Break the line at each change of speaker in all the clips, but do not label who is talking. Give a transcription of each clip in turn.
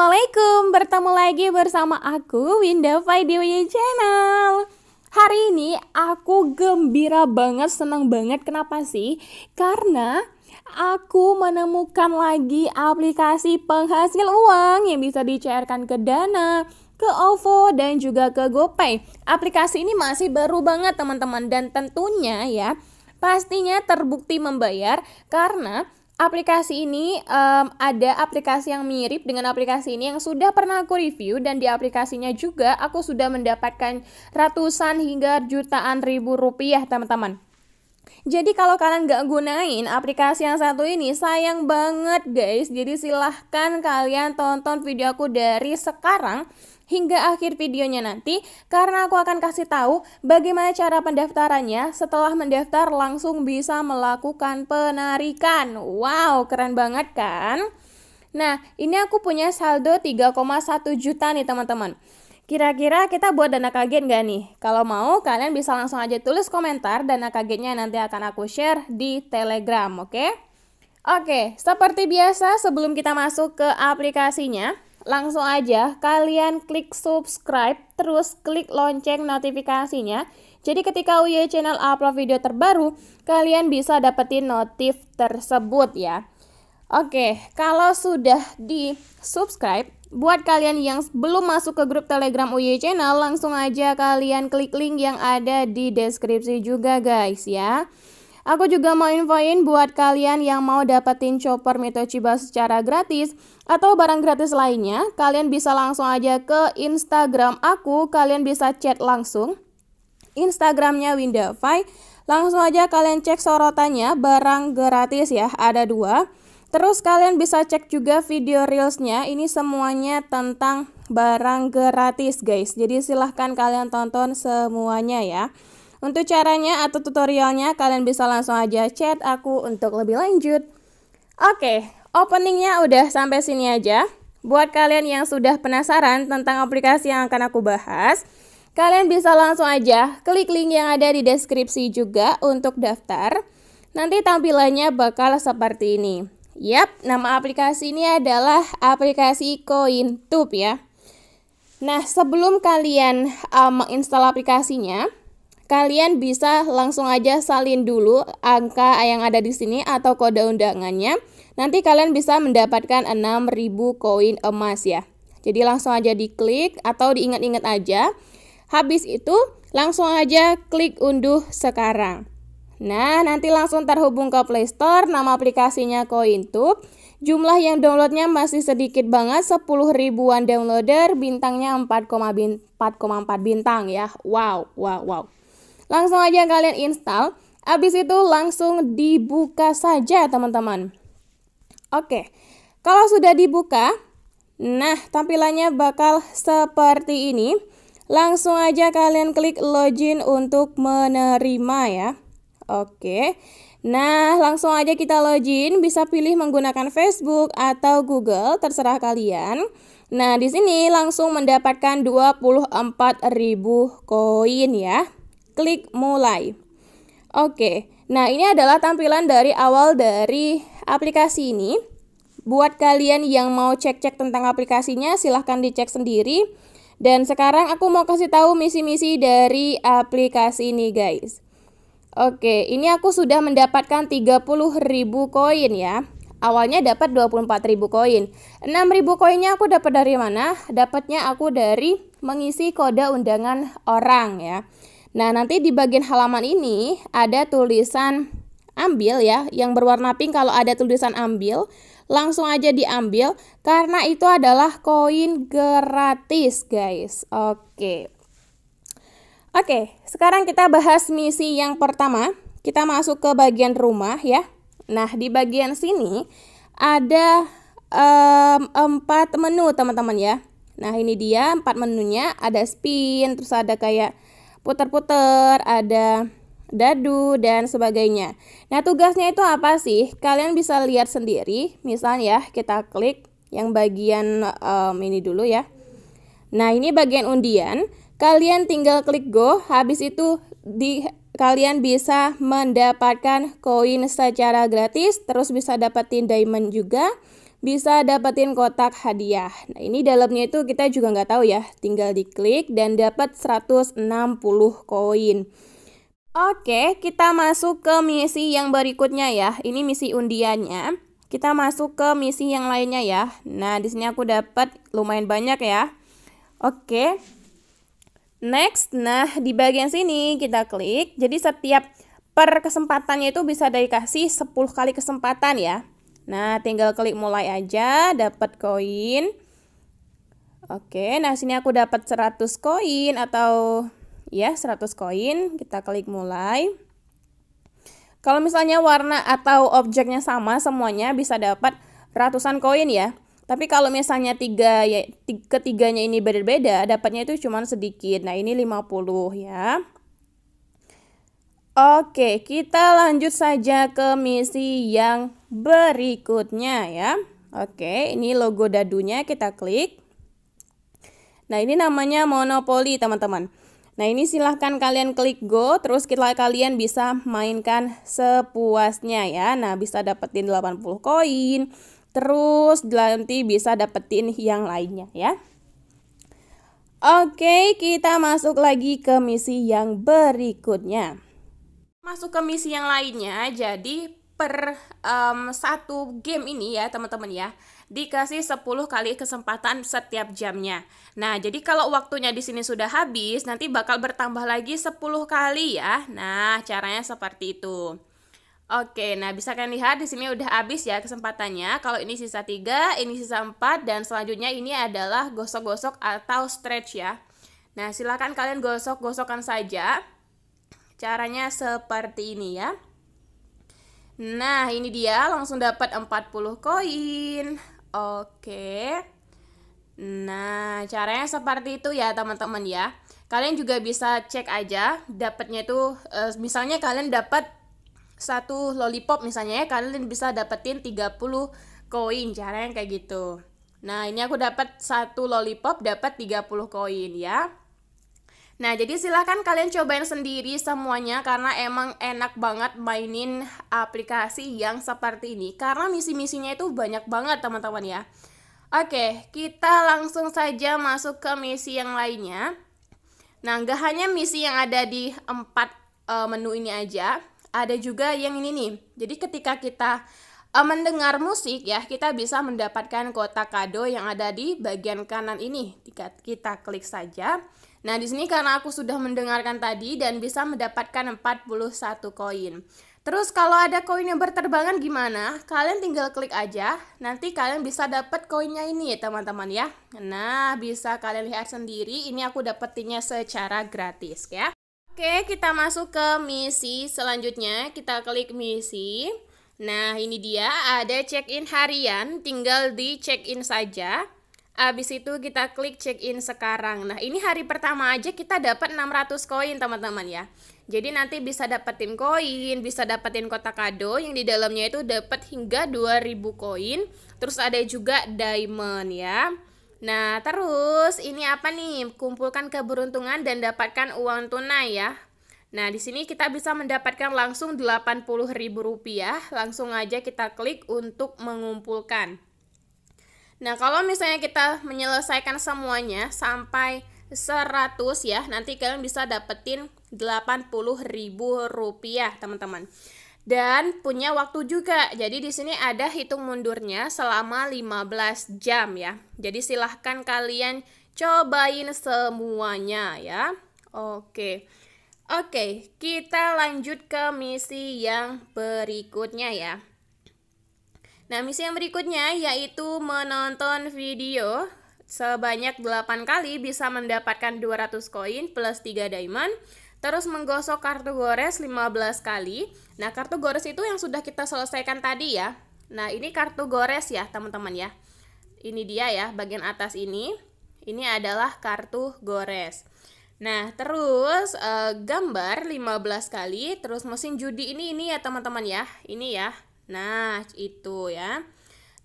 Assalamualaikum, bertemu lagi bersama aku Winda Faidewi Channel. Hari ini aku gembira banget, senang banget. Kenapa sih? Karena aku menemukan lagi aplikasi penghasil uang yang bisa dicairkan ke Dana, ke OVO, dan juga ke GoPay. Aplikasi ini masih baru banget teman-teman dan tentunya ya pastinya terbukti membayar karena aplikasi ini um, ada aplikasi yang mirip dengan aplikasi ini yang sudah pernah aku review dan di aplikasinya juga aku sudah mendapatkan ratusan hingga jutaan ribu rupiah teman-teman. Jadi kalau kalian gak gunain aplikasi yang satu ini sayang banget guys Jadi silahkan kalian tonton video aku dari sekarang hingga akhir videonya nanti karena aku akan kasih tahu bagaimana cara pendaftarannya. Setelah mendaftar langsung bisa melakukan penarikan. Wow, keren banget kan? Nah, ini aku punya saldo 3,1 juta nih teman-teman. Kira-kira kita buat dana kaget nggak nih? Kalau mau, kalian bisa langsung aja tulis komentar dana kagetnya nanti akan aku share di Telegram, oke? Okay? Oke, seperti biasa sebelum kita masuk ke aplikasinya, Langsung aja kalian klik subscribe terus klik lonceng notifikasinya. Jadi ketika UY Channel upload video terbaru, kalian bisa dapetin notif tersebut ya. Oke, kalau sudah di subscribe, buat kalian yang belum masuk ke grup Telegram UY Channel, langsung aja kalian klik link yang ada di deskripsi juga guys ya. Aku juga mau infoin buat kalian yang mau dapetin chopper Mito secara gratis atau barang gratis lainnya, kalian bisa langsung aja ke Instagram aku, kalian bisa chat langsung. Instagramnya Fai. langsung aja kalian cek sorotannya, barang gratis ya, ada dua. Terus kalian bisa cek juga video reelsnya, ini semuanya tentang barang gratis guys, jadi silahkan kalian tonton semuanya ya. Untuk caranya atau tutorialnya kalian bisa langsung aja chat aku untuk lebih lanjut. Oke, openingnya udah sampai sini aja. Buat kalian yang sudah penasaran tentang aplikasi yang akan aku bahas, kalian bisa langsung aja klik link yang ada di deskripsi juga untuk daftar. Nanti tampilannya bakal seperti ini. Yap, nama aplikasi ini adalah aplikasi CoinTube ya. Nah, sebelum kalian um, menginstal aplikasinya, kalian bisa langsung aja salin dulu angka yang ada di sini atau kode undangannya. Nanti kalian bisa mendapatkan 6000 koin emas ya. Jadi langsung aja diklik atau diingat-ingat aja. Habis itu langsung aja klik unduh sekarang. Nah, nanti langsung terhubung ke Play Store, nama aplikasinya CoinTube. Jumlah yang downloadnya masih sedikit banget, 10 ribuan downloader, bintangnya 4,4 bintang ya. Wow, wow, wow. Langsung aja kalian install. Abis itu langsung dibuka saja teman-teman. Oke, kalau sudah dibuka, nah tampilannya bakal seperti ini. Langsung aja kalian klik login untuk menerima ya. Oke, nah langsung aja kita login. Bisa pilih menggunakan Facebook atau Google, terserah kalian. Nah, di sini langsung mendapatkan 24.000 koin ya klik mulai. Oke, nah ini adalah tampilan dari awal dari aplikasi ini. Buat kalian yang mau cek-cek tentang aplikasinya, silahkan dicek sendiri. Dan sekarang aku mau kasih tahu misi-misi dari aplikasi ini guys. Oke, ini aku sudah mendapatkan 30.000 koin ya. Awalnya dapat 24.000 koin. 6.000 koinnya aku dapat dari mana? Dapatnya aku dari mengisi kode undangan orang ya. Nah, nanti di bagian halaman ini ada tulisan ambil ya, yang berwarna pink kalau ada tulisan ambil, langsung aja diambil karena itu adalah koin gratis, guys. Oke. Oke, sekarang kita bahas misi yang pertama. Kita masuk ke bagian rumah ya. Nah, di bagian sini ada um, empat menu, teman-teman ya. Nah, ini dia empat menunya, ada spin, terus ada kayak Puter-puter, ada dadu, dan sebagainya. Nah, tugasnya itu apa sih? Kalian bisa lihat sendiri. Misalnya, ya kita klik yang bagian um, ini dulu ya. Nah, ini bagian undian. Kalian tinggal klik go, habis itu di kalian bisa mendapatkan koin secara gratis, terus bisa dapetin diamond juga bisa dapetin kotak hadiah. Nah, ini dalamnya itu kita juga nggak tahu ya, tinggal diklik dan dapat 160 koin. Oke, kita masuk ke misi yang berikutnya ya. Ini misi undiannya. Kita masuk ke misi yang lainnya ya. Nah, di sini aku dapat lumayan banyak ya. Oke. Next, nah di bagian sini kita klik. Jadi setiap per kesempatannya itu bisa dikasih 10 kali kesempatan ya. Nah, tinggal klik mulai aja, dapat koin. Oke, nah sini aku dapat 100 koin atau ya 100 koin, kita klik mulai. Kalau misalnya warna atau objeknya sama semuanya bisa dapat ratusan koin ya. Tapi kalau misalnya tiga ya ketiganya ini berbeda, dapatnya itu cuma sedikit. Nah, ini 50 ya. Oke, kita lanjut saja ke misi yang berikutnya ya. Oke, ini logo dadunya kita klik. Nah, ini namanya Monopoly teman-teman. Nah, ini silahkan kalian klik go, terus kita kalian bisa mainkan sepuasnya ya. Nah, bisa dapetin 80 koin, terus nanti bisa dapetin yang lainnya ya. Oke, kita masuk lagi ke misi yang berikutnya masuk ke misi yang lainnya. Jadi per um, satu game ini ya teman-teman ya dikasih 10 kali kesempatan setiap jamnya. Nah, jadi kalau waktunya di sini sudah habis, nanti bakal bertambah lagi 10 kali ya. Nah, caranya seperti itu. Oke, nah bisa kalian lihat di sini udah habis ya kesempatannya. Kalau ini sisa 3, ini sisa 4 dan selanjutnya ini adalah gosok-gosok atau stretch ya. Nah, silakan kalian gosok-gosokkan saja. Caranya seperti ini ya. Nah, ini dia langsung dapat 40 koin. Oke. Nah, caranya seperti itu ya, teman-teman ya. Kalian juga bisa cek aja dapatnya itu eh, misalnya kalian dapat satu lollipop misalnya ya, kalian bisa dapetin 30 koin. Caranya kayak gitu. Nah, ini aku dapat satu lollipop dapat 30 koin ya. Nah, jadi silahkan kalian cobain sendiri semuanya karena emang enak banget mainin aplikasi yang seperti ini. Karena misi-misinya itu banyak banget teman-teman ya. Oke, kita langsung saja masuk ke misi yang lainnya. Nah, nggak hanya misi yang ada di empat e, menu ini aja, ada juga yang ini nih. Jadi ketika kita e, mendengar musik ya, kita bisa mendapatkan kotak kado yang ada di bagian kanan ini. Kita klik saja. Nah, di sini karena aku sudah mendengarkan tadi dan bisa mendapatkan 41 koin. Terus kalau ada koin yang berterbangan gimana? Kalian tinggal klik aja, nanti kalian bisa dapat koinnya ini ya teman-teman ya. Nah, bisa kalian lihat sendiri, ini aku dapetinnya secara gratis ya. Oke, kita masuk ke misi selanjutnya. Kita klik misi. Nah, ini dia ada check-in harian, tinggal di check-in saja. Abis itu kita klik check in sekarang. Nah, ini hari pertama aja kita dapat 600 koin, teman-teman ya. Jadi nanti bisa dapetin koin, bisa dapetin kotak kado yang di dalamnya itu dapat hingga 2000 koin. Terus ada juga diamond ya. Nah, terus ini apa nih? Kumpulkan keberuntungan dan dapatkan uang tunai ya. Nah, di sini kita bisa mendapatkan langsung Rp80.000. Langsung aja kita klik untuk mengumpulkan. Nah, kalau misalnya kita menyelesaikan semuanya sampai 100 ya, nanti kalian bisa dapetin Rp80.000 teman-teman. Dan punya waktu juga. Jadi di sini ada hitung mundurnya selama 15 jam ya. Jadi silahkan kalian cobain semuanya ya. Oke. Oke, kita lanjut ke misi yang berikutnya ya. Nah, misi yang berikutnya yaitu menonton video sebanyak 8 kali bisa mendapatkan 200 koin plus 3 diamond. Terus menggosok kartu gores 15 kali. Nah, kartu gores itu yang sudah kita selesaikan tadi ya. Nah, ini kartu gores ya, teman-teman ya. Ini dia ya, bagian atas ini. Ini adalah kartu gores. Nah, terus e, gambar 15 kali, terus mesin judi ini ini ya, teman-teman ya. Ini ya Nah, itu ya.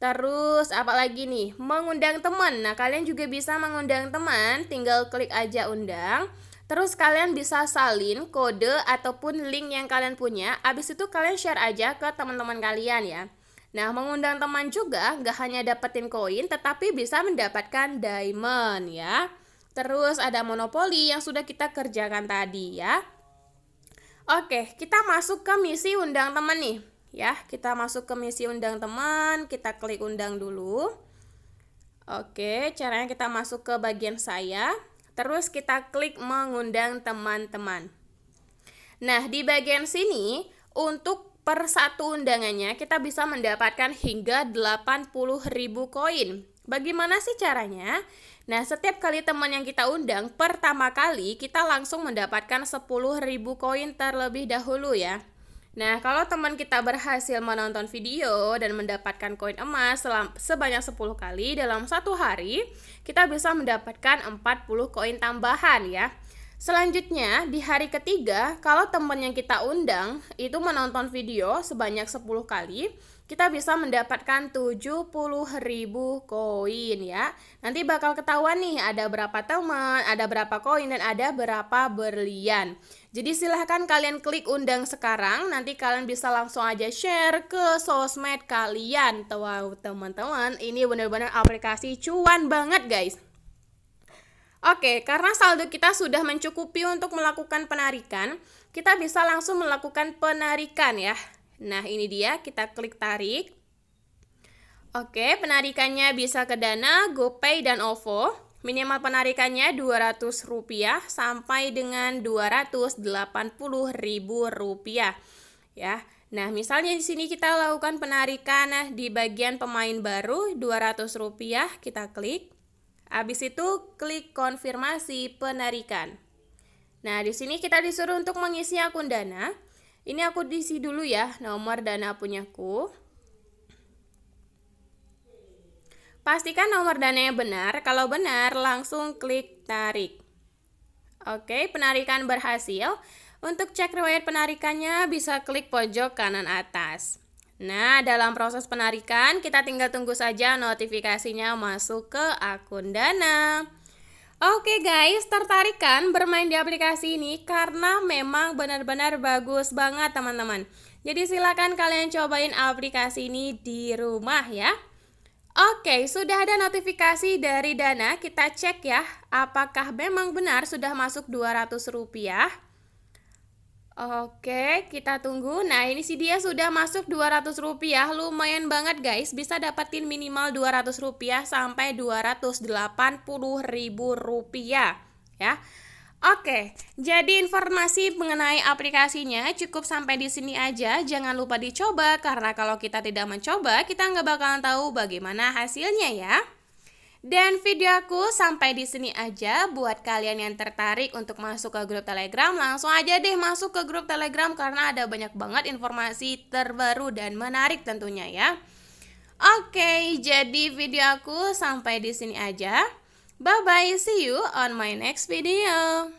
Terus apa lagi nih? Mengundang teman. Nah, kalian juga bisa mengundang teman, tinggal klik aja undang. Terus kalian bisa salin kode ataupun link yang kalian punya. Abis itu kalian share aja ke teman-teman kalian ya. Nah, mengundang teman juga nggak hanya dapetin koin, tetapi bisa mendapatkan diamond ya. Terus ada monopoli yang sudah kita kerjakan tadi ya. Oke, kita masuk ke misi undang teman nih ya. Kita masuk ke misi undang teman, kita klik undang dulu. Oke, caranya kita masuk ke bagian saya, terus kita klik mengundang teman-teman. Nah, di bagian sini untuk per satu undangannya kita bisa mendapatkan hingga 80.000 koin. Bagaimana sih caranya? Nah, setiap kali teman yang kita undang pertama kali kita langsung mendapatkan 10.000 koin terlebih dahulu ya. Nah, kalau teman kita berhasil menonton video dan mendapatkan koin emas sebanyak 10 kali dalam satu hari, kita bisa mendapatkan 40 koin tambahan ya. Selanjutnya, di hari ketiga, kalau teman yang kita undang itu menonton video sebanyak 10 kali, kita bisa mendapatkan ribu koin ya. Nanti bakal ketahuan nih ada berapa teman, ada berapa koin, dan ada berapa berlian. Jadi silahkan kalian klik undang sekarang, nanti kalian bisa langsung aja share ke sosmed kalian. Wow teman-teman, ini benar-benar aplikasi cuan banget guys. Oke, karena saldo kita sudah mencukupi untuk melakukan penarikan, kita bisa langsung melakukan penarikan ya. Nah, ini dia, kita klik tarik. Oke, penarikannya bisa ke Dana, GoPay, dan OVO. Minimal penarikannya Rp200 sampai dengan Rp280.000 ya. Nah, misalnya di sini kita lakukan penarikan nah, di bagian pemain baru Rp200, kita klik. Habis itu klik konfirmasi penarikan. Nah, di sini kita disuruh untuk mengisi akun Dana. Nah. Ini aku diisi dulu ya, nomor Dana punyaku. Pastikan nomor dananya benar. Kalau benar, langsung klik tarik. Oke, penarikan berhasil. Untuk cek riwayat penarikannya, bisa klik pojok kanan atas. Nah, dalam proses penarikan, kita tinggal tunggu saja notifikasinya masuk ke akun Dana. Oke guys, tertarik kan bermain di aplikasi ini karena memang benar-benar bagus banget teman-teman. Jadi silakan kalian cobain aplikasi ini di rumah ya. Oke, sudah ada notifikasi dari Dana. Kita cek ya, apakah memang benar sudah masuk Rp200. Oke, kita tunggu. Nah, ini sih dia sudah masuk Rp200. Lumayan banget guys, bisa dapetin minimal Rp200 sampai Rp280.000 ya. Oke, jadi informasi mengenai aplikasinya cukup sampai di sini aja. Jangan lupa dicoba karena kalau kita tidak mencoba, kita nggak bakalan tahu bagaimana hasilnya ya. Dan video aku sampai di sini aja. Buat kalian yang tertarik untuk masuk ke grup Telegram, langsung aja deh masuk ke grup Telegram karena ada banyak banget informasi terbaru dan menarik tentunya ya. Oke, jadi video aku sampai di sini aja. Bye-bye. See you on my next video.